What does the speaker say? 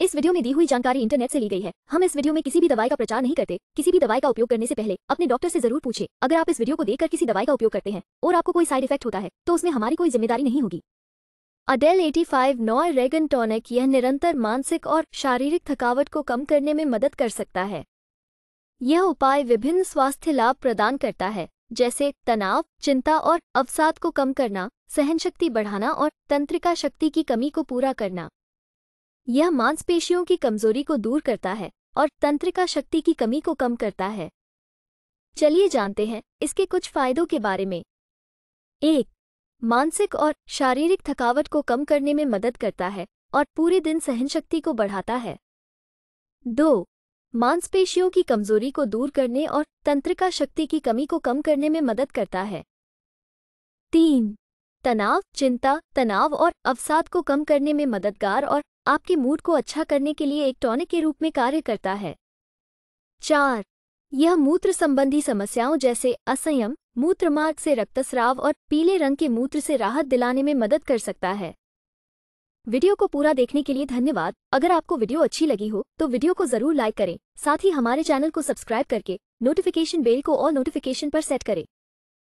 इस वीडियो में दी हुई जानकारी इंटरनेट से ली गई है हम इस वीडियो में किसी भी दवाई का प्रचार नहीं करते किसी भी दवाई का उपयोग करने से पहले अपने डॉक्टर से जरूर पूछे अगर आप इस वीडियो को देखकर किसी दवाई का उपयोग करते हैं और आपको कोई साइड इफेक्ट होता है तो उसमें हमारी कोई जिम्मेदारी नहीं होगी अडेल 85 फाइव नॉय रेगन टॉनिक यह निरंतर मानसिक और शारीरिक थकावट को कम करने में मदद कर सकता है यह उपाय विभिन्न स्वास्थ्य लाभ प्रदान करता है जैसे तनाव चिंता और अवसाद को कम करना सहनशक्ति बढ़ाना और तंत्रिका शक्ति की कमी को पूरा करना यह मांसपेशियों की कमजोरी को दूर करता है और तंत्रिका शक्ति की कमी को कम करता है चलिए जानते हैं इसके कुछ फायदों के बारे में एक मानसिक और शारीरिक थकावट को कम करने में मदद करता है और पूरे दिन सहन शक्ति को बढ़ाता है दो मांसपेशियों की कमजोरी को दूर करने और तंत्रिका शक्ति की कमी को कम करने में मदद करता है तीन तनाव चिंता तनाव और अवसाद को कम करने में मददगार और आपके मूड को अच्छा करने के लिए एक टॉनिक के रूप में कार्य करता है चार यह मूत्र संबंधी समस्याओं जैसे असंयम मूत्रमार्ग से रक्तस्राव और पीले रंग के मूत्र से राहत दिलाने में मदद कर सकता है वीडियो को पूरा देखने के लिए धन्यवाद अगर आपको वीडियो अच्छी लगी हो तो वीडियो को जरूर लाइक करें साथ ही हमारे चैनल को सब्सक्राइब करके नोटिफिकेशन बेल को और नोटिफिकेशन पर सेट करें